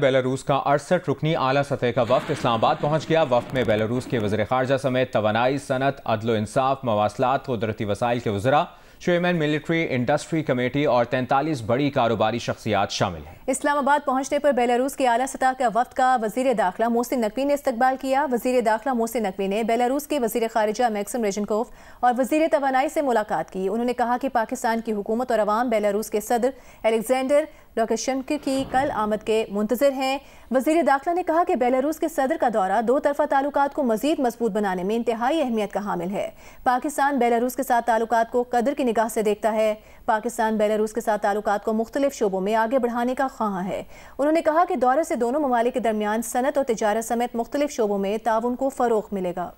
Belarus का अड़सठ रुकनी आला सतह का वफ्त इस्लामाबाद पहुंच गया वफ्त में बेलारूस के वजर खारजा समेत तोानाई सनत अदलो इंसाफ मवासलात कुदरती वसाइल के वजरा चेयरमैन मिलिट्री इंडस्ट्री कमेटी और 43 बड़ी कारोबारी शख्सियात शामिल हैं इस्लामाबाद पहुंचने पर बेलारूस के आला सतह का वफद का वजीर दाखिला मोहसिन नकवी ने इस्तकबाल किया वजीर दाखिला मोहसिन नकवी ने बेलारूस के वजीर खारजा मैक्सम रेजनकोफ और वजीर तोानाई से मुलाकात की उन्होंने कहा कि पाकिस्तान की हुकूमत और अवाम बेलारूस के सदर एलेक्जेंडर लोकेशंक की कल आमद के मुंतजर हैं वजीर दाखिला ने कहा कि बेलारूस के सदर का दौरा दो तरफा ताल्लुक को मजीद मजबूत बनाने में इंतहाई अहमियत का हामिल है पाकिस्तान बेलारूस के साथ ताल्लुक को कदर की निगाह से देखता है पाकिस्तान बेलारूस के साथ ताल्लुक को मुख्तलिफ शोबों में आगे बढ़ाने का ख्वाह है उन्होंने कहा कि दौरे से दोनों ममालिक के दरमियान सनत और तजारत समेत मुख्तलिफ शोबों में ताउन को फ़रोग मिलेगा